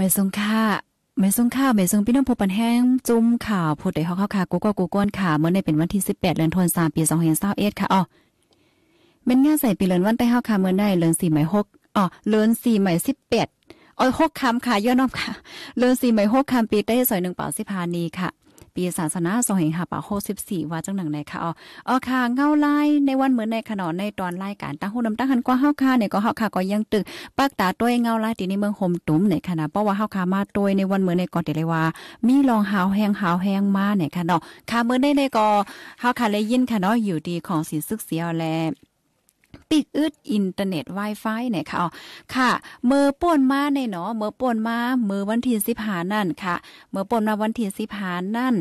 ม่ทรงค่าไม่ทรงค่าไม่ทรงพี่น้องพบปันแห้งจุ่มข่าวผู้ใดเฮาเข้าค่ะกูก็กูก้นค่ะเมื่อในเป็นวันที่18เดือนธันวาคมปี2521ค่ะอ๋อเป็นงานใส่ปีเลือนวันใต้เฮาค่ะเมื่อได้เลือน4ใหม่6อ๋อเลือน4ใหม่18อ้อยกคำค่ะย้อน้อมค่ะเลือน4ใหม่กคำปีใด้ซอย1เป่าสิพานีค่ะปีศาสนาสองแห่งหาปะโคสิบสี่ว่าจังหนังไหนค่ะอ๋อค่ะเงาไล่ในวันเหมือนในขนอนในตอนรายการตั้งหูน้ำตั้งหันกว่าเฮาค่ะเนี่ยก็เฮาค่ะก็ยังตึกปากตาตัวเงาไล่ตีในเมืองโฮมตุ้มในค่ะเพราะว่าเฮาค่ะมาตัวในวันเหมือนในก่อนเดลยว่า มีลองหาวแหงหาวแหงมาในค่ะเนาะค่ะเมื่อได้ในก็เฮาค่ะเลยยินค่ะเนาะอยู่ดีของสินซึกเสียวแลติกอึดอินเทอร์เน็ต Wi-Fi เนี่ยค่ะอ๋อค่ะ เมื่อป่นมาในเนาะเมื่อป่นมาเมื่อวันที่สิบหานั่นค่ะ เมื่อป่นมาวันที่สิบหานั่น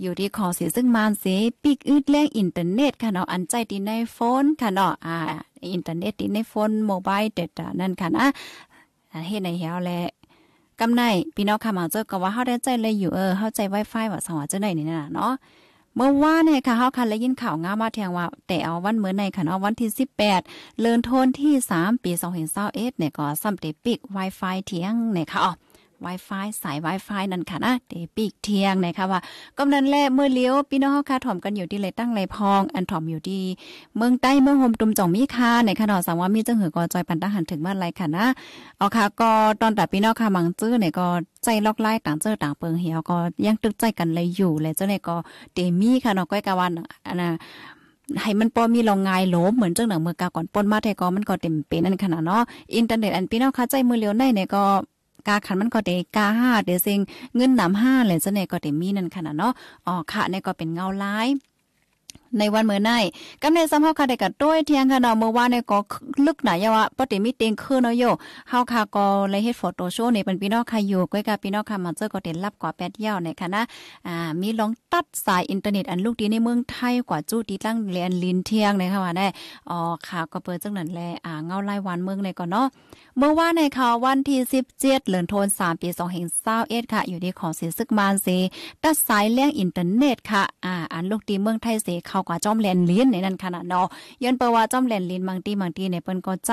อยู่ที่ขอเสียซึ่งมานเสีปิกอึดแรงอินเทอร์เน็ตค่ะเนาะอันใจดีในโฟนค่ะเนาะอ่า อินเทอร์เน็ตดีในโฟนโมบายเด็ดนั่นค่ะนะเฮ็ดในเฮวแลกำไน พี่น้องค่ะมาเจอก็ว่าเฮาได้ใจเลยอยู่เออเฮาใจ Wi-Fi ว่าสองว่าเจ้าไหนนี่น่ะเนาะเมื่อว่าเนี่ยค่ะเฮาคันและยินข่าวงามาแทงว่าแต่เอาวันเมื่อในค่ะเอาวันที่18เลื่อนโทนที่ 3 ปี2 0 2 1เนี่ย ก็ซ้ำเตปิก Wi-Fi เที่ยงเนี่ยค่ะ Wi-Fi สาย Wi-Fi นั่นค่ะนะเดปีกเทียงนะคะว่ากำนันแลเมื่อเลี้ยวพี่น้องค่ะถ่อมกันอยู่ที่ไรตั้งไรพองอันถ่อมอยู่ที่เมืองใต้เมืองโฮมตุมจ่องมีค่ะในขนอสังว่ามีเจ้าหือก็จอยปันงหันถึงเมื่อไรค่ะนะเอาค่ะก็ตอนแต่พี่น้องค่ะมังจื้อเนี่ยก็ใจลอกไล่ต่างเจอต่างเปิงเหี่ยวก็ยังตึกใจกันเลยอยู่เลยเจ้าเนี่ยก็เดมี่ค่ะน้องก้อยกาวันอันน่ะให้มันปอมีลองงา้โลมเหมือนเจ้าหนังเมื่อกาก่อนปนมาเทก็มันก็เต็มเป็นนั่นขนาดเนาะอินเทอร์เน็ตอันพี่น้องค่ะใจมือเลียวในเนี่ยก็กาขันมันก็เดกาห้า เดี๋ยวเซงเงินนำห้าเลยจะเนี่ยก็เดมีนั่นขนาดเนาะอ๋อค่ะในก็เป็นเงาไลาในวันเมื่อไนกำในสำเฮาค่ะได้กะต้วยเที่ยงค่ะเนาะเมื่อวานในก็ลึกหนายว่าปฏิมิเตงคืนเนาะโยเฮาค่ะก็เลยเฮ็ดโฟโต้โชว์นี่เป็นพี่น้องค่ะอยู่ก้อยกับพี่น้องค่ะมาเจอก็เต็นรับกว่าแปดเย้าในค่ะนะอ่ามีลองตัดสายอินเทอร์เน็ต อันลูกดีในเมืองไทยกว่าจู้ดีตั้งเรียนลินเที่ยงนคคะว่าได้อ๋อค่ะก็เปิดจังนั้นแลอ่าเงาไล่วันเมืองในก่อนเนาะเมื่อวานในค่ะวันที่17เดือนธันวาคมปี2521ค่ะอยู่ที่ของเสีซึกมานเสตัดสายเลี้ยงอินเทอร์เน็ตค่ะอ่าอันลูกดีเมืองไทยเสเขากว่าจอมแลนลิ้นในนั้นขนาดเนาะย้อนเปว่าจอมแลนลิ้นบางทีบางทีในเปิ้นก็ใจ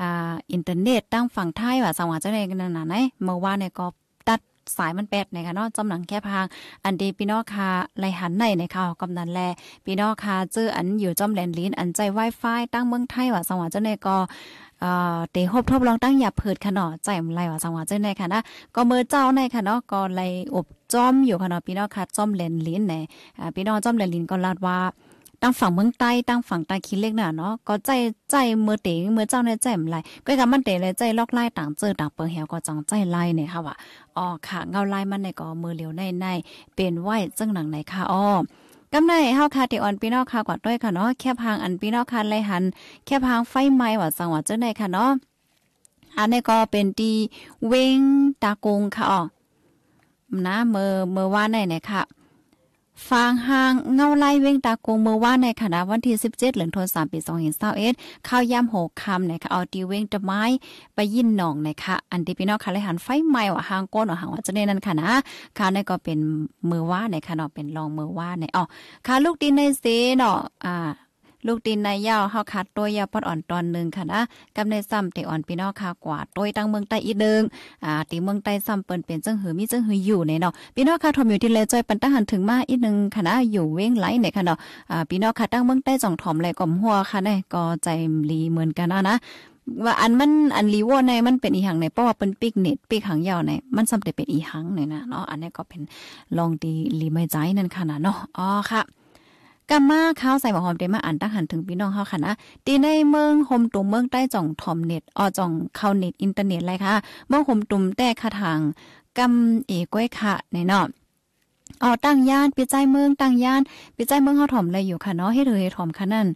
อ่าอินเทอร์เน็ตตั้งฝั่งไทยว่าสังว่าจังได๋นั่นน่ะไหนเมื่อวานเนี่ยก็สายมันแปดในค่ะเนาะจำหนังแค่พาง อันดีพี่น้องค่ะไรหันในในข่าวกำนันแลพี่น้องค่ะเจออันอยู่จอมแหลนลิ้นอันใจไวไฟตั้งเมืองไทยว่าสวัสดิเจ้าในก็เตะหบทบลองตั้งหยาเผิดขนาดใจมัไรว่าสังวาเจ้าในค่ะนะก็เมื่อเจ้าในค่ะเนาะก็ไรอบจอมอยู่ขนาดพี่น้องค่ะจอมเลนลิ้นในพี่น้องจอมเลนลิ้นก็ลาดว่าตั้งฝั่งเมืองใต้ตั้งฝั่งตาคดเล็กน่ะเนาะก็ใจใจเมื่อเต๋เมื่อเจ้าเนใจม่ไหลก็กับมันเต๋เลยใจลอกไล่ต่างเจอต่างเปิงแหวก็จังใจไล่เนี่ยค่ะว่าอ๋อค่ะเงาไล่มันในก็มือเหลียวในในเป็นไหวจังหนังไหนค่ะอ๋อกำในเฮาคาติออนพี่น้องค่ะกว่าด้วยค่ะเนาะแค่พางอันพี่น้องค่ะไลหัน แค่พางไฟไหม้ว่าจังหวัดเจ้าในค่ะเนาะอันนี้ก็เป็นตีเวงตากงค่ะอ๋อนะเมื่อเมื่อวานในเนี่ยค่ะฟางหางเงาไล่เว้งตากงเมื่อว่าในคณะ วันที่17เหลืองทนมปีงเห็นเศร้าเอ็ดข้าวย่ำโหกคำนะคะเอาตีเว้งตะไม้ไปยินหนองนะคะอันที่พี่น้องค่ะเลยหันไฟไหม้ว่าหางก้นว่าหางว่าจะเนนั่นค่ะนะค่ะนี่ก็เป็นเมื่อว่าในคณะเป็นรองเมื่อว่าในอ๋อค่ะลูกดินในเซเนาะอ่าลูกดินในยาวเฮาคัดตัวยาปอดอ่อนตอนนึงค่ะนะกำในซ้ำติอ่อนพี่น้องค่ะกว่าตัวยตั้งเมืองใต้อีเดึงอ่าตีเมืองใต้ซ้ำเปิ้นเป็นจังหือมีจังหืออยู่ในเนาะพี่น้องค่ะทอมอยู่ที่แลจ้อยปันตะหันถึงมาอีนึงค่ะนะอยู่เว้งไหลในค่ะเนาะอ่าพี่น้องค่ะตั้งเมืองใต้จ่องถอมไลก่อมหัวค่ะในก็ใจลีเหมือนกันนะนะว่าอันมันอันรีวอในมันเป็นอีหังในเพราะว่าเป็นปีกเน็ตปีกหางยาวในมันสำเร็จเป็นอีหังในนะเนาะอันนี้ก็เป็นลองดีรีไม่ใจนั่นค่ะนะเนาะอ๋อค่ะกัมมาข้าวใส่หมอหอมเดมาอ่านตั้งหันถึงพี่น้องเฮาค่ะนะตีในเมืองโฮมตุ่มเมืองใต้จ่องทอมเน็ตออจ่องเข้าเน็ตอินเทอร์เน็ตเลยค่ะ เมืองโฮมตุ่มแต่ค่ะทางกำเอกก้วยค่ะในเนาะ ออตั้งย่านปิใจเมืองตั้งย่านปิใจเมืองเฮาถอมเลยอยู่ค่ะเนาะให้เธอให้ถอมค่ะนั่น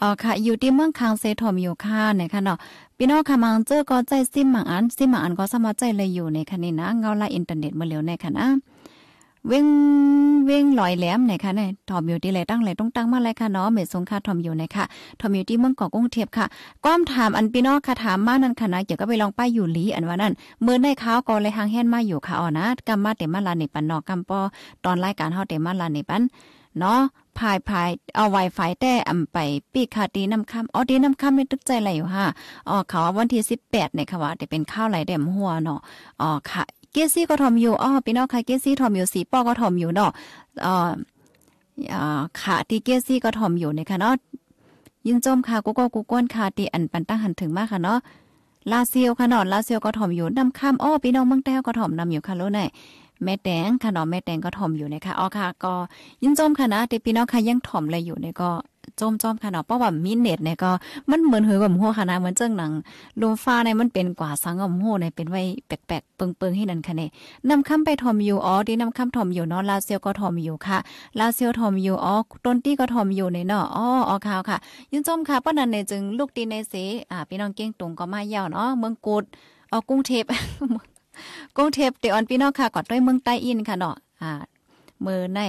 อ๋อค่ะ อยู่ที่เมืองคางเซถอมอยู่ค่ะในค่ะเนาะ พี่น้องค่ะมังเจอก็ใจซิมหมังอัน ซิมหมังอันก็สามารถใจเลยอยู่ในคันนี้นะเงาลายอินเทอร์เน็ตมาเร็วในค่ะนะเว้งเว้งลอยแหลมไหนคะเนี่ยทอมอยู่ที่ไรตั้งไรต้องตั้งมาไรค่ะเนาะเมสงค่าทอมอยู่ไหนค่ะ ทอมอยู่ที่เมืองเกาะกงเทียบค่ะก้อมถามอันพี่น้องค่ะถามมานั่นค่ะนะเดี๋ยวก็ไปลองป้ายอยู่ลีอันว่านั่นเมื่อในข้าวก็เลยหางแห้นมาอยู่ค่ะอ๋อนะกัมาเต็มมาลาในปันนอกัมปอตอนรายการเฮาเต็มมาลาในปันเนาะพายพายเอาไวไฟแต่อำไปปีคาตีน้ำค่ำอ๋อดีน้ำค่ำไม่ตึกใจอะไรอยู่ฮะอ๋อเขาวันที่สิบแปดเนี่ยค่ะว่าจะเป็นข้าวไหลแดมหัวเนาะอ๋อค่ะเกซี่ก็ทอมอยู่ อ้อ พี่น้องค่ะเกซี่ทอมอยู่สีป้อก็ทอมอยู่เนาะเอ่อขาตีเกซี่ก็ทอมอยู่ในีค่ะเนาะ ยินจมค่ะกูก็กูก้นค่ะตีอันปันตั้งหันถึงมากค่ะเนาะ ลาเซียวค่ะเนาะลาเซียวก็ทอมอยู่นำข้ามอ้อพี่น้องเมืองแต้วก็ทอมนำอยู่ค่ะรูนี่แม่แตงค่ะเนาะแม่แตงก็ทอมอยู่นะคะอ๋อค่ะ ก็ยินจมค่ะนะตีพี่น้องค่ะยังทอมเลยอยู่ในี่ก็จมจอมค่ะเนาะเพราะว่ามีเน็ตเนี่ยก็มันเหมือนหือกับหัวค่ะนเหมือนเจ้งหนังลมฟ้าในมันเป็นกว่าสังกับหัวในเป็นไว้แปลกๆเปิงๆให้นั่นค่ะเนี่ยนำคำไปทอมอยู่อ๋อดีนำคำทอมอยู่เนาะลาเซียวก็ทอมอยู่ค่ะลาเซียวทอมอยู่อ๋อต้นตี้ก็ทอมอยู่ในเนาะอ๋ออ๋อข่าวค่ะยินจมค่ะเพราะนันเนี่ยจึงลูกดีในเสอ่าพี่น้องเก้งตรงก็มาเยาวเนาะเมืองกุดอ๋อกรุงเทพกรุงเทพเตออนพี่น้องค่ะกอดด้วยเมืองใต้อินค่ะเนาะอ่ามือใน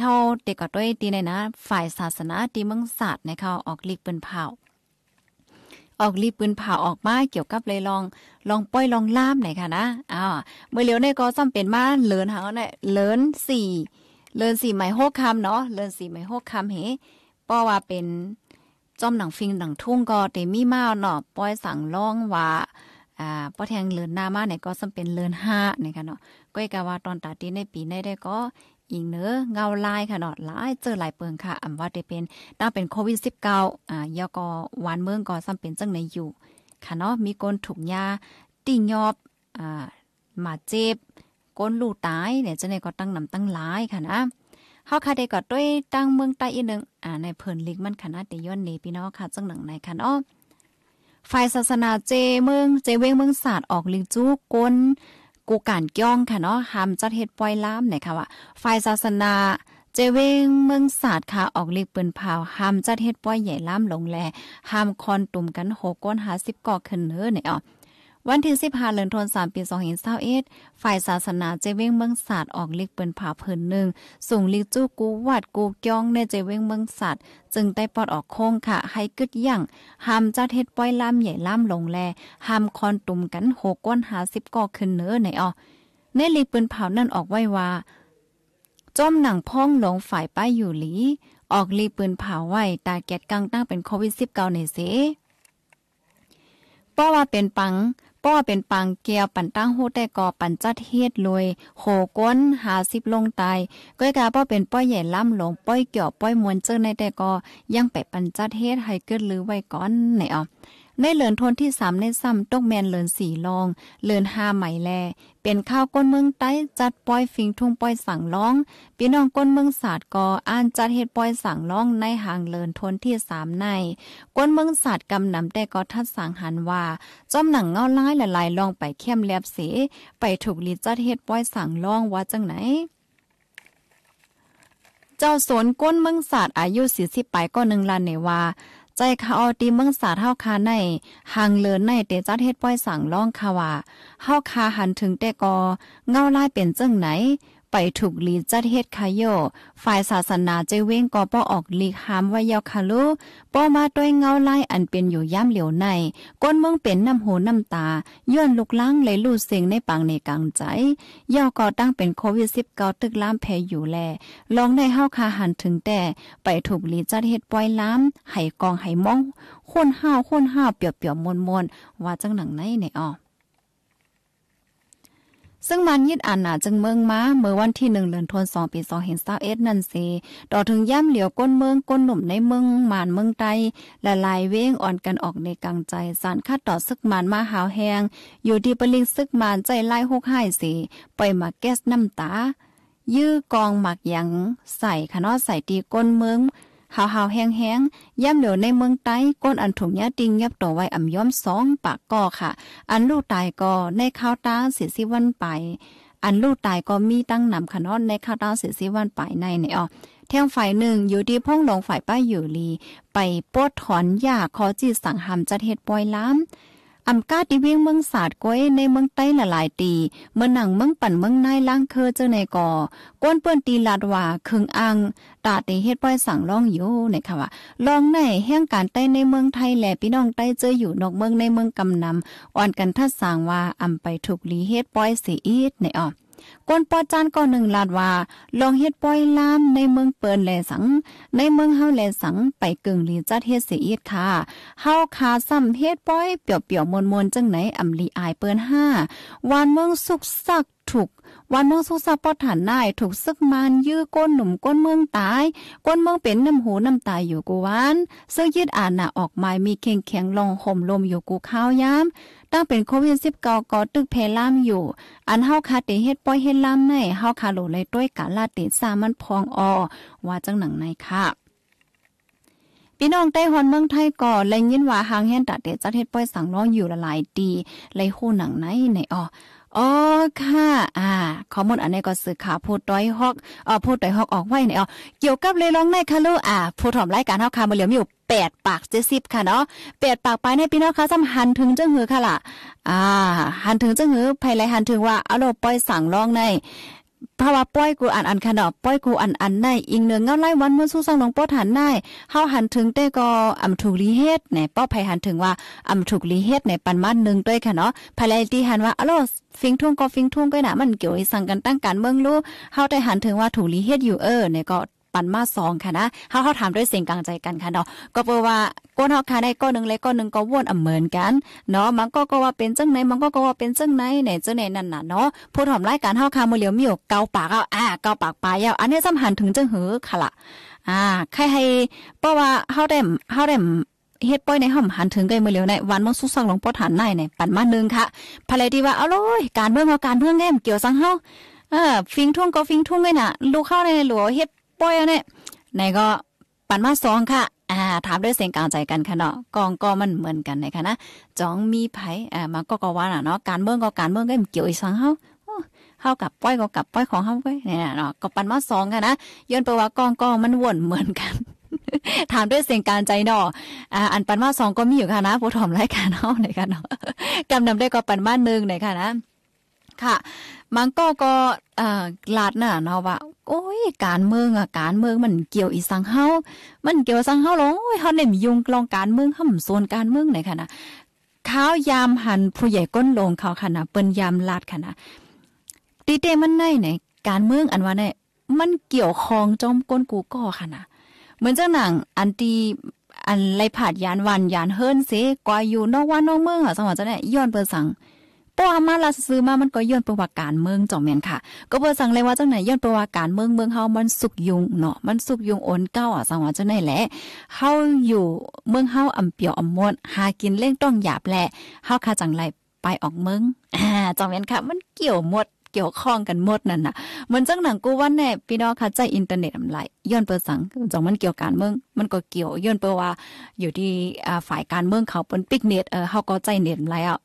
เท่าเด็กก็ด้วยตีในนะฝ่ายศาสนาตีเมืองศาสตร์ในเขาออกลีกปืนเผาออกลีบปืนเผาออกมาเกี่ยวกับเลยลองลองป้อยลองล่ามหน่อยค่ะนะอ้าวเมื่อเร็วเนี่ยก็ซ่อมเป็นมาเลินหางเนี่ยเลินสี่เลินสี่หมายหกคำเนาะเลินสี่หมายหกคำเฮปาะว่าเป็นจอมหนังฟิงหนังทุ่งก็เตมีมาเนาะป้อยสั่งล่องว่าอ่าป้อแทงเลินหน้ามาเนี่ยก็ซ่อมเป็นเลินห้าเนี่ยค่ะเนาะก้อยกะว่าตอนตาตีในปีในได้ก็อิงเนื้อ เงาลาย ค่ะเนาะหลายเจอหลายเปิงค่ะ อำว่าได้เป็นตั้งเป็นโควิด -19 อ่ายอก็หวานเมืองก็ซ้ำเป็นจังไหนอยู่ ค่ะเนาะมีคนถูกยา ติยอบอ่ามาเจ็บก้นลู่ตายเนี่ยจังได๋ก็ตั้งนำตั้งหลายค่ะนะเฮาค่ะได้ก็ด้วยตั้งเมืองใต้อีนึงอ่าในเพิ่นลิกมันค่ะนได้ย้อนนี้พี่น้องค่ะ จังหนังในค่ะเนาะฝ่ายศาสนาเจเมืองเจเวงเมืองศาสตร์ออกลิงจู้ก้นกูการก้องค่ะเนาะหามจัดเฮ็ดปล่อยล้ามไหนค่ะว่าฝ่ายศาสนา เจเวงเมืองศาสตร์ค่ะออกเลขเปิ้นพาวห้ามจัดเฮ็ดป่อยใหญ่ล้ามลงแลห้ามคอนตุ่มกันโหก้นหาสิบก่อขึ้นเฮ้อเนี่อ๋อวันที่15เดือนธันวาคมปี2521ฝ่ายศาสนาเจเว้งเมืองศาสตร์ออก ลิกเปิ้นผาเพิ่นหนึ่งสูงลิกจู้กูวัดกูกยอง ในเจเว้งเมืองศาสตร์จึง ได้ ปอด ออกโค้ง ค่ะ ให้กึดยั่ง ห้ามจัดเฮ็ดป้อย ล่ำใหญ่ล่ำลง แลห้าม คอนตุ่มกันโหก้นหาิ0กอขึ้นเนื้อไหนออในลิกเปิ้นเผานั่นออกไว้ว่า จมหนังพ้องหลงฝ่ายป้ายอยู่หลี ออกลีปืนเผาไว้ตาแก๊สกังตั้งเป็นโควิด -19 ในเสเพราะว่าเป็นปังป้อเป็นปังเกียวปันตั้งหูแต่ก่อปันจัดเฮ็ดรวยโขก้นหาสิบลงตายก้อยกาป้อเป็นป้อใหญ่ล่ำหลงป้อยเกี่ยวป้อยมวนเจอในแต่ก่อยังไปปันจัดเฮ็ดให้เกิดหรือไว้ก้อนไหนอ๋อในเหลือนทนที่สามในซ้ำตกแมนเหลือนสี่ลองเหลือนห้าหมแล เป็นข้าวก้นเมืองใต้จัดปอยฟิงทุ่งปอยสั่งล้องพี่น้องก้นเมืองศาสตร์กออ่านจัดเฮ็ดปอยสั่งล้องในห่างเหลือนทนที่สามใน ก้นเมืองศาสตร์กำนำแต่ก็ทัดสั่งหันว่าจอมหนังเงาล้ายละลายลองไปเข้มแลบเสไปถูกลีจัดเฮ็ดปอยสั่งล้องว่าจังไหน เจ้าสนก้นเมืองศาสตร์อายุสี่สิบไปก็หนึ่งลันเนว่าใจเขาเอตีเมืองสาเท่าคาในห่างเลินในเตจัดเฮ็ดป้อยสั่งล่องคาว่าเฮาคาหันถึงเต่กอเงาไล่เปลี่ยนจังไหนไปถูกลีจัดเฮ็ดคายโย ฝ่ายศาสนาเจเว้งกอป้อออกลีหามว่ายาคาลุป้อมาด้วยเงาไล่อันเป็นอยู่ย่ำเหลียวในก้นเมืองเป็นน้ำหูน้ำตา ย้อนลุกล้างเลยลู่เสียงในปังในกลางใจ ย่อก่อตั้งเป็นโควิดสิบเก้าตึกล้ามแพ้อยู่แลลองได้เฮาคาหันถึงแต่ไปถูกลีจัดเฮ็ดปล่อยล้ำมไห้กองไห้มองคนห้าวคนห้าวเปียวเปียวมวนมวนว่าจังหนังไหนในอ้อซึ่งมันยิดอ่านหนาจึงเมืองมาเมื่อวันที่หนึ่งเดือนธันวาคมปีสองเห็นเศร้าเอ็ดนันเซต่อถึงย่ำเหลียวก้นเมืองก้นหนุ่มในเมืองมานเมืองใต้ละลายเว้งอ่อนกันออกในกลางใจสารคาดต่อซึกมานมาหาวแหงอยู่ที่ปลิงซึกมานใจไล่หกห้าสีปมาแก๊สน้ำตา ยื้อกองหมักยังใส่ขนอใส่ตีก้นเมืองหาวหาวแห้งแห้งย่ำเหลวในเมืองใต้ก้นอันถุงยาติงยับต่อไว้อ่ำย้อมสองปากก่อค่ะ อันลูกตายก่อในข้าวตาเสียสิวันไป อันลูกตายก็มีตั้งนำขนอดในข้าวตาเสียสิวันไปในเน่อ๋อแท่งฝ่ายหนึ่งอยู่ที่พ่องหลงฝ่ายป้าอยู่ลีไปปวดถอนหญ้าคอจีสังหามจัดเฮ็ดปอยล้ำอำกาดที่เวียงเมืองศาสตร์ก้อยในเมืองใต้หลายๆตีเมื่อหนังเมืองปั่นเมืองนายล่างเคอเจอในก่อก้นเปื้อนตีลาดว่าคึงอังตาตีเฮ็ดป้อยสั่งล่องอยู่ในคคะว่าลองในแห่งการใต้ในเมืองไทยแหละพี่น้องใต้เจออยู่นอกเมืองในเมืองกำนำอ่อนกันทัดสางว่าอำไปถูกลีเฮ็ดป้อยเสียอีดในอ่อกนปอจานก็หนึ่งลาดว่า ลองเฮ็ดป้อยล้ามในเมืองเปินแลสัง ในเมืองเฮาแลสังไปกึ่งลีจัดเฮ็ดเสียอีกค่ะเฮาคาซ้ำเฮ็ดป้อยเปียวๆมวนนจังไหนอำลีอายเปินห้าวานเมืองสุกสักถูก วันเมืองสุสาปอฐานนายถูกซึกมานยื้อก้นหนุ่มก้นเมืองตายก้นเมืองเป็นน้ำหูน้ำตายอยู่กูวันเสื้อยืดอ่านหนาออกไม้มีเข่งแข็งลองห่มลมอยู่กูข้าวยามตั้งเป็นโควิด19ก่อตึกแพล่ามอยู่ อันเฮาคาเตเฮ็ดป้อยเฮ็ดล่ามในเฮาคาโหลเลยด้วยกาลาเตสามันพองออว่าจังหนังในค่ะพี่น้องใต้ฮอนเมืองไทยก่อนเลยยินว่าหางแห่นตัดเตจัดเฮ็ดป้อยสั่งน้องอยู่ละหลายดีเลยคู่หนังในในอ้ออ๋อค่ะ อ่าข้อมูลอันนี้ก็สื่อข่าวพูดต้อยฮอกอ่อพูดต้อยฮอกออกไว้ในอ๋อเกี่ยวกับเลยร้องในคาลูกอ่าผู้ถอมรายการเฮาค่ะมือเหลียวมีอยู่แปดปากเจ็ดสิบค่ะเนาะแปดปากไปในพี่น้องค่ะสำหันถึงเจางหือค่ะล่ะอ่าหันถึงเจางหือภายไรหันถึงว่าอารมณ์ปล่อยสั่งร้องในภาวะป้อยกูอ่านอันขนาดป้อยกูอ่านอันในอิงเนืองเงาไล่วันเมื่อสู้สังหลงป้อฐานได้เฮาหันถึงแต่ก็อำถูกลีเฮ็ดในป้อภัยหันถึงว่าอำถูกลีเฮ็ดในปันมันนึ่งด้วยค่ะเนาะภายไรที่หันว่าอารมณ์ฟิงทุ่งก็ฟิงทุ่งก็น่ะมันเกี่ยวสั่งกันตั้งการเมืองรู้เฮาได้หันถึงว่าถูกลีเฮ็ดอยู่เออในก็ปันมาสองค่ะนะเฮาเฮาถามด้วยเสียงกลางใจกันค่ะเนาะ ก็เปว่าก้นเฮาค่ะได้ก้นหนึ่งเลยก้นหนึ่งก็วนอ่ำเหมือนกันเนาะ มันก็ก็ว่าเป็นจังไหนมันก็ก็ว่าเป็นจังไหนไหนจังไหนนั่นน่ะเนาะผู้ถอมรายการเฮาค่ะมือเหลียวมีอยู่เกาปากเอาอ่าเกาปากปลายเอาอันนี้สำหันถึงจังหือค่ะล่ะ อ่า ใครให้เพราะว่าเฮาได้เฮาได้เฮ็ดป้อยในห้อมหันถึงไกลมือเหลียวในวันมังสุสังหลงปอฐานในเนี่ยปันมาหนึ่งค่ะภรรยดีว่าเอาเลยการเมืองเอาการเมืองแง่มเกี่ยวสังเฮาเออฟิงทุ่งก็ฟิงทุ่งไงน่ะลูกเข้าในหลวงเฮ็ดป้อยเนี่ยในก็ปันมาสองค่ะอ่าถามด้วยเสียงกลางใจกันค่ะเนาะกองก็มันเหมือนกันนะคะนะจ้องมีไผอ่ามาก็ก็ว่าน่ะเนาะการเมืองก็การเมืองก็เกี่ยวอีสังเฮาเฮากับป้อยก็กับป้อยของเฮาไปเนี่ยเนาะก็ปันมาสองค่ะนะย้อนไปว่ากองก็มันวนเหมือนกัน ถามด้วยเสียงการใจเนาะอ่าอันปันมาสองก็มีอยู่ค่ะนะผู้ถมรายการเฮาเลค่ะเนาะกำนำได้ก็ปันมาหนึ่งในค่ะนะค่ะมังก็ก็ลาดน่ะเนาะว่า โอ้ย การเมืองอ่ะ การเมืองมันเกี่ยวอีสังเฮามันเกี่ยวสังเฮาหลงอเฮาเนี่ยมียุงกลองการเมืองห่ำโซนการเมืองไหนค่ะนะข้าวยามหันผู้ใหญ่ก้นลงเขาค่ะนะเปิ้นยามลาดค่ะนะตีเตมันหนไหนการเมืองอันว่าเนี่ยมันเกี่ยวคองจอมก้นกูก่อค่ะนะเหมือนเจ้าหนังอันตีอันไรผาดยานวันยานเฮิรนเสกวาอยู่นอกว่านอกเมืองอ่ะสมองจะเนี่ยย้อนเปิ้นสั่งโอ้ว่ามาลาซื้อมามันก็ย้อนประวัติการเมืองจ่อแม่นค่ะก็เิ่สั่งเลยว่าจังไหนย้อนประวัติการเมืองเมืองเฮามันสุกยุงเนาะ มันสุกยุงโอนเก้าอ่ะสังว่าจังไหนแหละเฮาอยู่เมืองเฮาอำเปียวอำมวหากินเล่งต้องหยาบแหละเฮาค่ะจังไรไปออกเมืองอ่าจ่อแม่นค่ะ มันเกี่ยวหมดเกี่ยวข้องกันหมดนั่นน่ะเหมือนจังหนังกูว่าแน่พี่น้องค่ะใจอินเทอร์เน็ตอำไรย้อนเปิดสังจังมันเกี่ยวการเมือง มันก็เกี่ยวย้อนเปิดว่าอยู่ที่ฝ่ายการเมืองเขาเป็นปิกเน็ตเออเฮาก็ใจเน็ตอะไรอ่ะ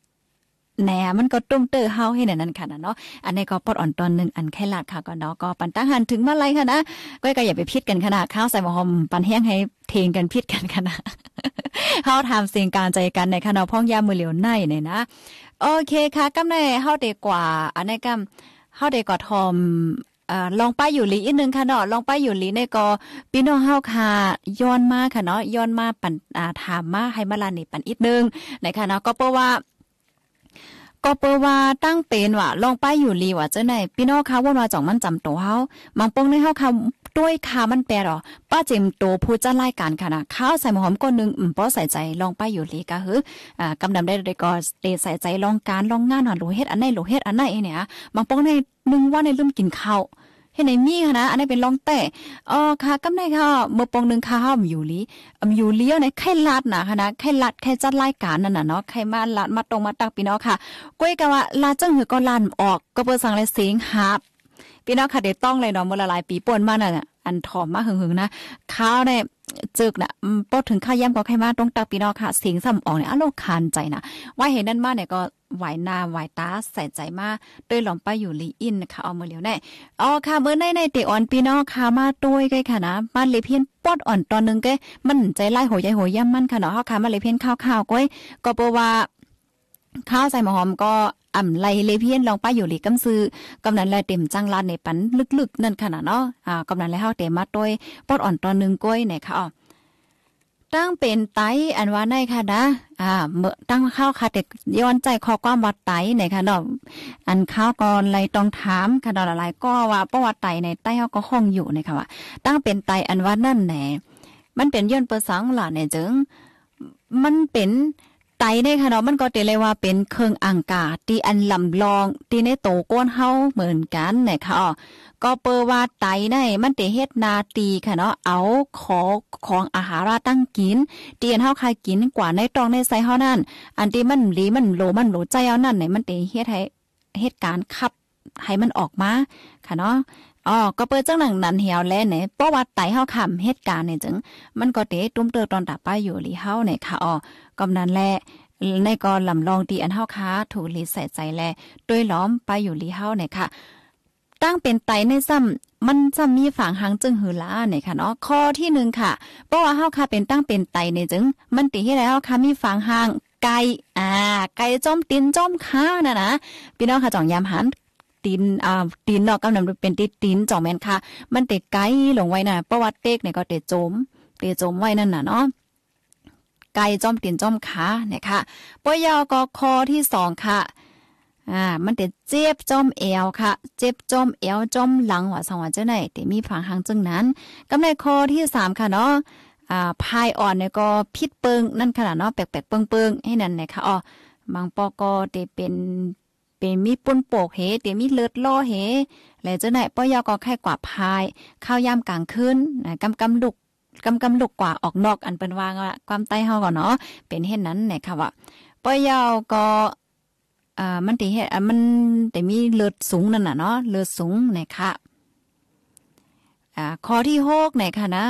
แหนมันก็ตุ้มเตอเฮาให้หนนั้นค่ะนะเนาะอันนี้ก็ปอดอ่อนตอนหนึ่งอันแค่ลาดค่ะก็เนาะก็ปันตั้งหันถึงมาไรค่ะนะก็อย่าไปพิดกันขนาดข้าวใส่หมอหอมปันแห้งให้เทงกันพิดกันขนาดเฮาทำเสียงการใจกันในค่ะเนาะพ้องยามือเหลียวในเนี่ยนะโอเคค่ะกำในเฮาเดกว่า อันนี้กำเฮาเดกว่าทอมลองไปอยู่ลีอีกนึงค่ะเนาะลองไปอยู่ลีในก็พี่น้องเฮาค่ะย้อนมาค่ะเนาะย้อนมาปันถามมาให้มาลานี่ปันอีกนึงในค่ะเนาะก็เพราะว่าก็เปว่าตั้งเป็นว่าลองไปอยู่ลีว่าเจ้าไหนพี่น้องเขาว่ามาจ่องมันจำตัวเฮามังปงในเฮาคำด้วยค่ะมันแปลหรอป้าเจมโตผู้จะรายการค่ะนะข้าวใส่หมูหอมก้นนึงอืมป้อใส่ใจลองไปอยู่ลีกะเฮออ่ากำดำได้ดก็เตใส่ใจลองการลองงานหาโลเฮ็ดอันไหนโลเฮ็ดอันไหนเนี่ยมังปงในนึงว่าในลืมกินข้าวเฮ็ดในมีค่ะนะอันนี้เป็นลองแต่อ๋อค่ะกำไนค่ะเมื่อปองนึงค่ะห้ามอยู่ลิอำอยู่เลี้ยวในไข่ลัดนะค่ะนะไข่ลัดไข่จัดรายการนั่นน่ะเนาะไข่มาลัดมาตรงมาตักพี่น้องค่ะ ก้วยก็ว่าลาจังหือก็ลั่นออก ก็เปิ้นสั่งเลยเสียงหาบพี่น้องค่ะเดี๋ยวต้องเลยเนาะเมื่อหลายปีป่วนมาน่ะ อันถอมมาหึงๆนะข้าวเนี่ยจึกนะป้อถึงข้าวย่ำก็ใครมาตรงตักพี่น้องค่ะเสียงซ้ำออกเนี่ยอณ์คันใจนะว่าเห็นนั่นมาเนี่ยก็ไหวหน้าไหวตาใส่ใจมากด้วยหลอมป้าอยู่ลีอินค่ะ เอามือเลียวแน่อ๋อค่ะเมื่อในในเตออนปีนอค่ะมาด้วยกันค่ะนะมาเลยเพี้ยนปอดอ่อนตอนนึงก็มันใจไล่หัวใหญ่หัวย่ำมันค่ะเนาะค่ะมาเลยเพี้ยนข้าวข้าวก้อยก็เพราะว่าข้าวใส่หอมก็อ่ำไลเลเพียนลองป้าอยู่หลีกำซื้อกานันแลเต็มจังลานในปันลึกๆนั่นขนาดเนาะอ่ากานันแลเฮาเต็มมาด้วยปอดอ่อนตอนนึงก้อยไนค่ะอ๋อตั้งเป็นไตอันว่าในค่ะนะ อ่าเมื่อตั้งข้าวค่ะเด็กย้อนใจขอความว่าไตไหนค่ะเนาะอันข้าวก่อนเลยต้องถามค่ะเนาะหลายก็ว่าประวัติไตในไตเขาก็ห้องอยู่ในคคะว่า ตั้งเป็นไตอันว่านั่นแหน มันเป็นย้อนเปอร์สังหล่ะในจึงมันเป็นไตในค่ะเนาะมันก็เตเลยว่าเป็นเครื่องอ่างกาตีอันลำลองตีในโตก้นเฮาเหมือนกันนะคะอ๋อก็เปอว่าไตในมันเตเฮ็ดนาตีค่ะเนาะเอาขอของอาหารตั้งกินเตียนเฮาคายกินกว่าในตองในไซเฮานั่นอันที่มันรีมันโลมันโลใจเอานั่นไหนมันเตเฮ็ดให้เหตุการณ์ขับให้มันออกมาค่ะเนาะอ๋อ ก็เปิดจังหนังนั้นเหี่ยวแลเนี่ยประวัติไตเฮาคำเหตุการณ์เนี่ยจังมันก็เตตุ้มเตอตอนตาป้าอยู่ลีเฮาเนี่ยค่ะอ๋อกำนั้นแลในกอลำลองตีอันเฮาค้า ถูกลีใส่ใจแลด้วยล้อมไปอยู่ลีเฮาเนี่ยค่ะตั้งเป็นไตในซ้ำมันจะมีฝังหางจึงหือลาเนี่ยค่ะเนาะข้อที่หนึ่งค่ะเพราะว่าเฮาค้าเป็นตั้งเป็นไตในจึงมันตีให้แล้วค่ะมีฝังหางไก่อ่า ไก่จอมตินจอมค้านะนะพี่น้องค่ะจ่องยามหันตีนอ่าตีนเนาะกำนัาเป็นติดตีนจ่อแม่นค่ะ มันเตะไกลลงไว้น่ะประวัติเตกเนี่ยก็เตะจมเตะจมไว้นั่นน่ะเนาะไกลจ้อมตีนจ้อมขานะคะปยกคอที่สองค่ะอ่ามันเตะเจ็บจ้อมเอวค่ะ เจ็บจ้อมเอวจ้อมหลังหัวสองหัวเจ้าไหนเตมีผังหางจึงนั้น กำในคอที่สามค่ะเนาะอ่าพายอ่อนเนี่ยก็พิษเปิงนั่นขนาดเนาะแปลกๆ เปิงๆให้นั่นนะคะอ๋อบางปอก็เตเป็นเป็นมีปุ้นโปกเฮเตมีเลิดล่อเฮและเจ้าไหนป้อยอก็แค่กว่าพายข้าวยามกลางคืนนะกำกำดุกกำกำดุกกว่าออกนอกอันเป็นวางความใต้เฮาก่อนเนาะเป็นเห็นนั้นหนค่ะว่าป้อยอก็อ่ามันตีเฮ็ดมันแต่มีเลือดสูงนั่นน่ะเนาะเลือดสูงนะคะอ่าข้อที่หกหนค่ะนะ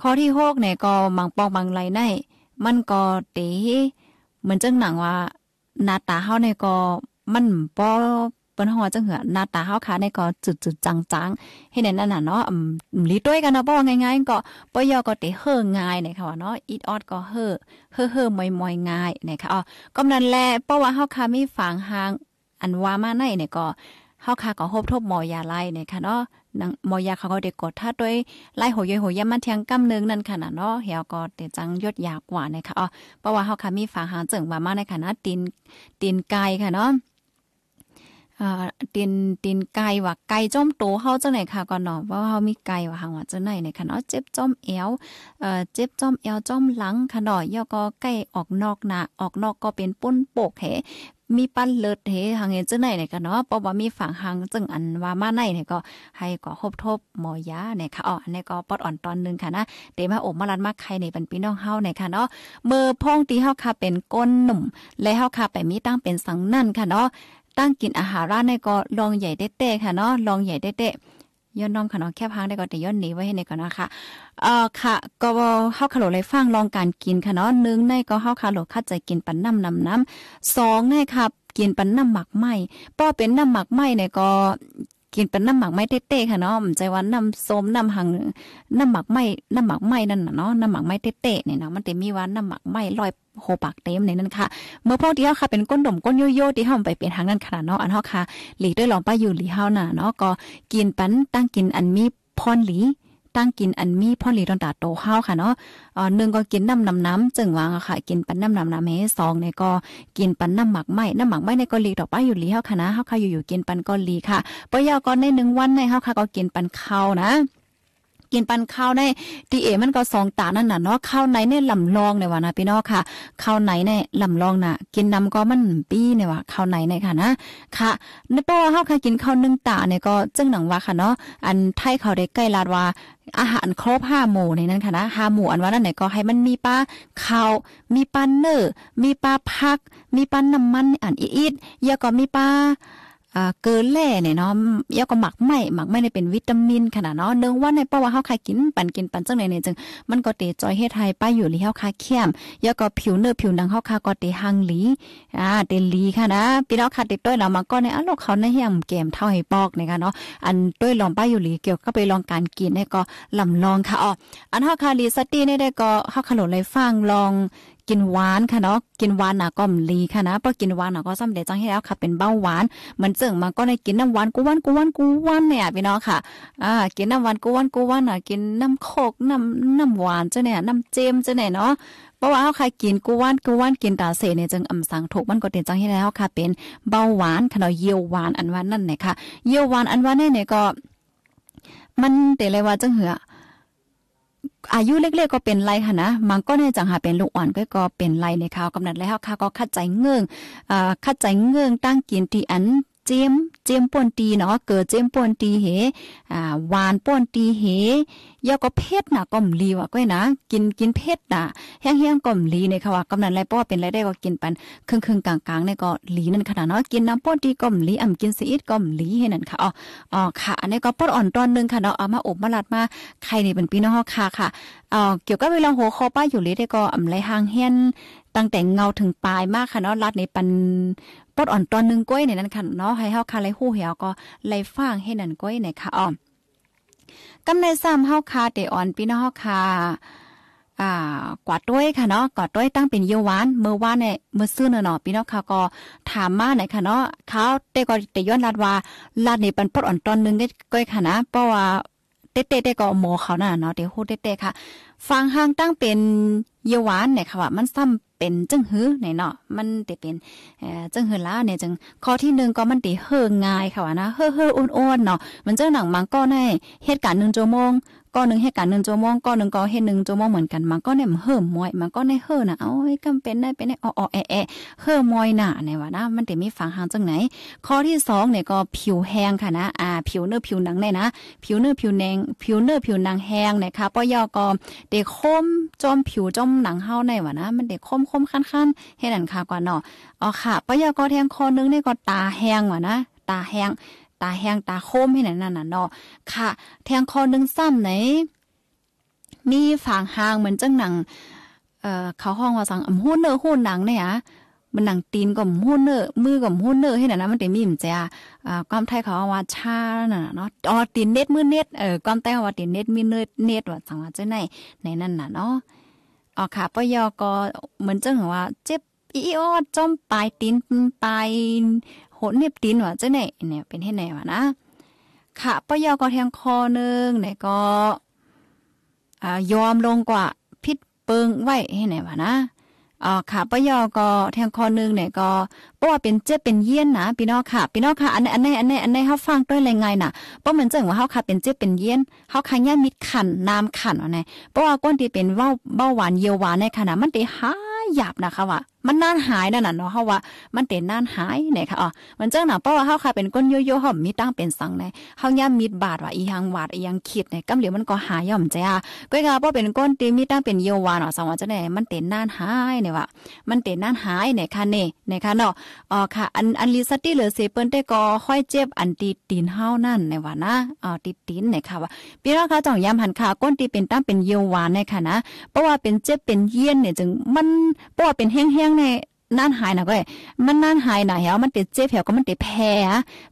ข้อที่หกเนี่ยก็มังปองมังไรในมันก็ตีเหมือนจังหนังว่าหน้าตาเฮาในก็มันป้อเปิ้นฮอจังเหือหน้าตาเฮาค่ะในก็จุดๆจังๆเฮ็ดในนั้นน่ะเนาะอืมลีต้วยกันเนาะบ่่าง่ายๆก็ปยอก็เตเฮอง่ายนะคะว่าเนาะอีดออดก็เฮอเฮอเฮอมอยๆง่ายนะคะอ๋อก็นั้นแลเพราะว่าเฮาค่ะมีฝางหาง อันว่ามาในเนี่ยก็เฮาคาก็โฮบทบหมอยาไล่เนี่ยค่ะเนาะนังหมอยาเขาก็เด็กกดถ้าด้วยไล่หอยหอยยามันเทียงกำนึงนั่นค่ะเนาะเฮียก็เตจังยดยากกว่านะคะอ๋อเพราะว่าเฮาคามีฝาหาเจิงว่ามาในคณะตีนตีนไก่ค่ะเนาะตีนตีนไก่ว่าไก่จ้อมโตเฮาจังไหนค่ะก่อนเนาะว่าเฮามีไก่ว่าหังว่าจังไหนในค่ะเนาะเจ็บจ้อมเอวเอ่อเจ็บจ้อมเอวจ้อมหลังค่ะเนาะย่อก็ไก่ออกนอกหน้าออกนอกก็เป็นปุ้นโปกแหมีปั้นเลิศเฮหังเง็นจังไหนเนี่ยกันเนาะเพราะว่ามีฝั่งหังจังอันว่ามาไหนเนี่ยก็ให้ก็คบทบ หมอยาเนี่ยค่ะอ๋ออันนี้ก็ปอดอ่อนตอนนึงค่ะนะเดมาโอมาลันมาใครในบรนพี่น้องเฮาเนี่ยค่ะเนาะเมื่อพ่องตีเฮาค่ะเป็นก้นหนุ่ม และเฮาค่ะไปมีตั้งเป็นสังนั่นค่ะเนาะ ตั้งกินอาหารร้านในก็ลองใหญ่เด้ะค่ะเนาะลองใหญ่เด้ะย้อนน้อมขนอแคบพังได้ก่อนแต่ย้อนหนีไว้ให้ในก่อนนะคะเอ่อค่ะก็เข้าขาโหลไรฟังลองการกินคะนาะหนึ่งใน ก็เข้าขาโหลคัดใจกินปันน้ำนำน้ำสองในครับกินปันน้ำหมักไหมป้อเป็นน้ำหมักไหมเนี่ยก็กินเป็นน้ำหมักไม้เต้ๆค่ะเนาะใจว่าน้ำส้มน้ำหังน้ำหมักไม้ น้ำหมักไม้นั่นน่ะเนาะน้ำหมักไม้เต้ๆเนี่ยเนาะมันจะมีว่าน้ำหมักไม้ลอยโหปากเต็มในนั้นค่ะ เมื่อพวกเดียวค่ะเป็นก้นดมก้นโยโย่ที่เ้าไปเปลี่ยนทางนั้นขนาดเนาะ อันเฮาค่ะหลีด้วยหลองป้าอยู่หลีเฮาน่ะเนาะ ก็กินปันตั้งกินอันมีพรหลีตั้งกินอันมีพ่อหลีตอนตาโตเฮาค่ะเนาะอ่อหนึ่งก็กินน้ำน้ำน้ำจึงวางอะค่ะ กินปันน้ำน้ำน้ำเฮสองเนี่ยก็กินปันน้ำหมักไม้ น้ำหมักไม้ในก็หลีต่อไปอยู่หลีเฮาค่ะนะเฮาค่ะอยู่ๆกินปันก็หลีค่ะปะยาก็ในหนึ่งวันในเฮาค่ะก็กินปันข้าวนะกินปันข้าวในตีเอมันก็สองตานั่นน่ะเนาะข้าวไหนในลำลองเนี่ยว่านะพี่น้องค่ะข้าวไหนในลำลองน่ะ กินนำก็มันปี้เนี่ยว่าข้าวไหนในค่ะนะ ค่ะในป่าเฮาค่ะกินข้าวนึ่งตาเนี่ยก็จึงหนังว่าค่ะเนาะอันไทยเขาได้ใกล้ลาดว่า อาหารครบห้าหมู่ในนั้นค่ะนะห้าหมู่อันว่านั่นไหนก็ให้มันมีปลาข้าวมีปลาเนื้อมีปลาพัก มีปลาน้ำมันอันอีดยาก็มีปลาเกลนแร่เนี่ยเนาะยาก็หมักไม่หมักไม่ได้เป็นวิตามินขนาดเนาะเนื่องว่าในพราว่าเฮาคากินปั่นกินปั่นจังไหนเนี่ยจึงมันก็เตจอยเฮ็ดไทยป้ายอยู่ลอเฮาคาเข้มยาก็ผิวเนื้อผิวหนังเฮาคาก็เตหังหลีอ่า เตลีค่ะนะพี่น้องค่ะติดต้วยเรามาก็ในอารโลกเขาในเฮียมแกมเท่าให้ปอกนกคะเนาะ อันต้วยลองป้ายอยู่หลีเกี่ยวก็ไปลองการกินเนี่ยก็ลำลองค่ะอ๋ออันเฮาคาลีสตีเนี่ยได้ก็เฮาขลุ่นเลยฟังลองกินหวานค่ะเนาะ กินหวานน่ะก็มลีค่ะนะเพราะกินหวานน่ะก็สำเดจังให้แล้วค่ะ เป็นเบ้าหวาน มันเจิงมา ก็ได้กินน้ำหวานกูหวานกูหวานกูหวานเนี่ยพี่น้องค่ะ อ่า กินน้ำหวานกูหวานกูหวานน่ะกินน้ำโคกน้ำน้ำหวานจ้ะเนี่ยน้ำเจมจ้ะเนี่ยเนาะ เพราะว่าเอาครกินกูว่านกูว่านกินตาเสเนี่ยจึงอำสังถูกมันก็เตียนจังให้แล้วค่ะเป็นเบาหวานขนมเยียวหวานอันว่านั่นเนี่ยค่ะ เยียวหวานอันว่าเนี่ยก็ มันเตเลยว่าจังเหืออายุเล็กๆก็เป็นไรค่ะนะมันก็เน่ยจังหาเป็นลูกอ่อนก็ก็เป็นไรในข่าวกำนัดแล้วค่ะก็คัดใจเงื่องอ่าคัดใจเงื่องตั้งกินที่อันเจียมเจียมป่นตีเนาะ เกิดเจียมป่นตีเหอ่าวานป่นตีเหยาก็เพชรน่ะก่อมลีว่ะก้อยนะ กินกินเพชรน่ะแห้งๆก่อมลีในค่ะว่ากำนันไรป้อเป็นไรได้ก็กินปันครึ่งๆกลางๆในก็ลีนั่นขนาดเนาะ กินน้ำป่นตีก่อมลีอ่ำกินซีอิดก่อมลีเห้นั่นค่ะอ๋ออ๋อค่ะ อันนี้ก็ป้นอ่อนตอนนึงค่ะเนาะ เอามาอบมาลัดมาใครนี่เป็นพี่น้องค่ะค่ะ เอ่อเกี่ยวกับเวลาหัวคอป้าอยู่เลยได้ก็อำไรห่างเฮียนตั้งแต่เงาถึงปลายมากค่ะเนาะ ลัดในปันดอ่อนตอนนึงก้อยในนั้นค่ะเนาะให้เฮาคาไล่ฮู้เหี่ยวก็ไล่ฟังให้นั่นก้อยในค่ะอ้อมกำในซ้ำเฮาคาเตอ่อนพี่น้องเฮาค่อ่า กวาดด้วยค่ะเนาะกวาดด้วยตั้งเป็นเยวานเมื่อวานเนี่ยเมื่อซื้อเนาะพี่น้องคาก็ถามมาในค่ะเนาะเขาเตก็เตย้อนลาดว่าลาด่เป็นปดอ่อนตอนนึงก้ยค่ะนะเพราะว่าเตเตเตก็หมอเขาน่ะเนาะเตู้เตเตค่ะ ฟังห้างตั้งเป็นเยวานเนี่ยค่ะว่ามันซ้ำเป็นจังหื้อไหนเนาะมันติเป็นจังหือละเนี่ยจังข้อที่หนึ่งก็มันติเฮือง่ายค่ะนะเฮ่อเฮ่ออ้วนๆเนาะมันเจ้าหนังมังก็ในเหตุการณ์หนึ่งโจมงก้อนหนึ่งให้การหนึ่งโจมองก้อนหนึ่งก็ให้หนึ่งโจมองเหมือนกันมันก็เนี่ยเฮิ่มมวยมันก็ในเฮิอน่ะเอ้ยกำเป็นได้เป็นได้อ่อแอแอเฮ่มมวยน่ะในว่านะมันเดมีฝังหางจังไหนข้อที่สองเนี่ยก็ผิวแห้งค่ะนะอ่าผิวเนื้อผิวหนังเนี่ยนะผิวเนื้อผิวแดงผิวเนื้อผิวหนังแห้งนะคะป้อยอก็เด็กคมจมผิวจมหนังเฮาในว่านะมันเด็กคมคมคันขันเฮ็ดอันค่ะกว่าเนาะอ๋อค่ะป้อยอก็แทงคอนึงเนี่ยก็ตาแห้งว่านะตาแห้งตาแห้งตาโคมให้นั่นน่ะเนาะค่ะ แทงคอนึงซ้ำไหน มีฝางหางเหมือนจังหนังเอ่อเขาห้องว่าสั่งอำหูนเนอหูนหนังเนี่ยมันหนังตีนกับหูนเนอมือกับหูนเนอให้นั่นนะมันเต็มีิ่มจ้ะอ่าความไทยเขาว่าชาน่ะเนาะอ๋อตีนเน็ดมือเน็ดเออความแตยว่าตีนเน็ดมีเน็ดเนว่าสังว่าจะไหนในนั่นน่ะเนาะอ๋อค่ะปยก็เหมือนจังว่าเจ็บอีออดจมปลายตีนปลายหดเนียบตีนว่าเจ้าไหนเนี่ยเป็นเฮ็ดไหนวะนะค่ะปยอก็แทงคอนึงไหนก็อ่ายอมลงกว่าพิษเปิงไว้ให้ไหนวะนะอ่าค่ะปยอก็แทงคอนึงเนี่ยก็เพราะว่าเป็นเจ็บเป็นเยี่ยนนะพี่น้องค่ะ พี่น้องค่ะอันไหนอันไหนอันไหนอันไหนเฮาฟังด้วยไรไงน่ะเพราะเหมือนจังว่าเฮาค่ะเป็นเจ็บเป็นเยี่ยนเฮาค่ะย่ามิดขันน้ำขันเนาไงเพราะว่าก้นที่เป็นเว้าเบ้าหวานเยียวหวานในขณะมันได้หายหยาบนะคะว่ามันน่านหายนั่นน่ะเนาะเฮาว่ามันเต็นน่านหายเนี่ยค่ะอ๋อมันเจ้าหน่ะเพราะว่าเฮาค่ะเป็นก้นโยโย่เฮามีตั้งเป็นสังในเฮาย่ามีดบาดว่าอีหังวาดอีหังคิดในกำเหลียวมันก็หายย่อมจ้ะก้อยก็บ่เป็นก้นตีมีตั้งเป็นโยวาเนาะสังว่าเจ้าได๋มันเต็นน่านหายเนี่ยว่ามันเต็นน่านหายเนี่ยค่ะเน่นะคะเนาะอ๋อค่ะอันอันลิัตตี้เหลือเซเปิ้นได้ก็ค่อยเจ็บอันตีตีนเฮานั่นในว่านะอ๋อตีตีนี่ยค่ะว่าพี่น้องค่ะจ่องย้ำหันค่ะก้นตีเป็นตั้งเป็นโยวาเนค่ะนะเพราะว่าเป็นเจ็บเป็นเยี่ยนเนี่ยจึงมันเพราะว่าเป็นแห้งงในนั่นหายนะก็เลยมันนั่นหายนะเหี่ยวมันติดเจ็บเหี่ยวก็มันติดแพ้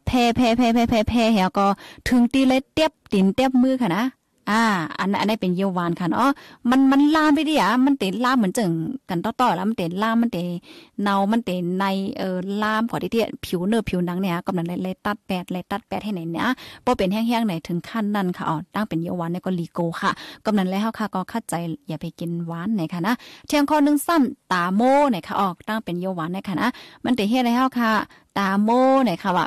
แพ้แพ้แพ้แพ้แพ้เหี่ยวก็ถึงตีเลยเตียบตินเตียบมือค่ะนะอ่าอันอันนี้เป็นเยาวานค่ะเนาะมันมันลามไปดิอ่ะมันเต็นลามเหมือนจึงกันต่อๆแล้วมันเต็นลามมันเต็นเนามันเต็นในเอ่อลามกว่าที่ที่ผิวเนื้อผิวหนังเนี่ยกำลังเลยตัดแปดเลยตัดแปดให้ไหนเนี่ยบ่เป็นแห้งๆไหนถึงขั้นนั้นค่ะอ๋อตั้งเป็นเยาวานเนี่ยก็ลีโกค่ะ กำลังแล้วค่ะก็ค้ดใจอย่าไปกินหวานไหนค่ะนะเทียงข้อนึงสั้นตาโมไหนค่ะ ออกตั้งเป็นเยาวานไหยค่ะนะมันเต็นเฮ็ดอะไรเฮาค่ะ ตาโมไหนค่ะว่า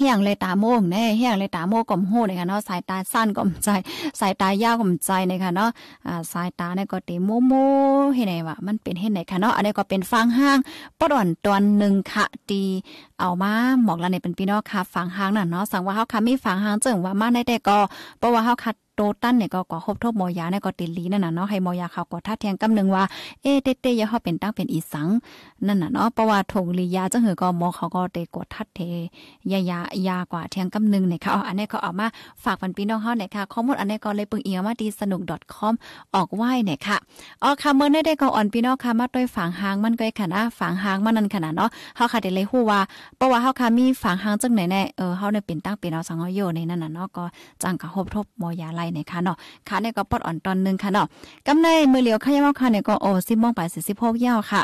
เฮียงเลยตาโมงแน่เฮียงเลยตาโมก่อมหูนะค่ะเนาะสายตาสั้นก่อมใจ สายตายาวก่อมใจเลยค่ะเนาะอ่าสายตาเนี่ยก็ตีโมโมเฮีนไหนวะมันเป็นเห็นไหนค่ะเนาะอันนี้ก็เป็นฟังห้างปอดอ่อนตอนหนึ่งค่ะตีเอามาหมอกละในเป็นพี่น้องค่ะฟังห้างน่ะเนาะสั่งว่าเฮาค่ะมีฟังห้างเจิงว่ามาได้แต่ก็เพราะว่าเฮาคัดตตั้นเนี่ยก็ก็คบทบมอยาเนี่ยก็ติลีนั่นน่ะเนาะให้มอยาเขาก็ท่าเทียงกำนึงว่าเอ๊เตเต้ยาเฮาเป็นตั้งเป็นอีสังนั่นน่ะเนาะเพราะว่าถงลียาจะเหือก็มอเขาก็เตกดทัดเทยายายากว่าเทียงกำนึงเนี่ยค่ะอันนี้เขาเอามาฝากฝันพี่น้องเฮาเนี่ยค่ะข้อมูลอันนี้ก็เลยปึงเอียมาดีสนุก .com ออกไหว้เนี่ยค่ะอ๋อค่ะเมื่อได้ได้ก็อ่อนพี่น้องค่ะมาด้วยฝางหางมันก็ค่ะนะฝางหางมันนั่นขนาดเนาะเฮาค่ะได้เลยฮู้ว่าเพราะว่าเฮาค่ะมีฝางหางจังไหนแน่เออเฮาเนี่ยเป็นตั้งเป็นเอาสังเฮาอยู่ในนั่นน่ะเนาะก็จังก็คบทบมอยาไลนะคะเนาะขาเนี่ยก็ปอดอ่อนตอนนึงค่ะเนาะกำในมือเหลียวข้าวค่ะเนี่ยก็โอ้สิบโมงไปสิบสิบหกเย้าค่ะ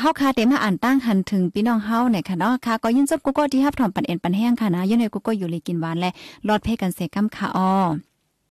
เฮาคาเต็มาอ่านตั้งหันถึงพี่น้องเฮาเนี่ยค่ะเนาะค่ะก็ยินจบกูก็ที่ฮับถอมปันเอ็นปันแห้งค่ะนะยินใน้กูก็อยู่เลยกินหวานและรอดเพ่กันเสกำค่ะอ้อ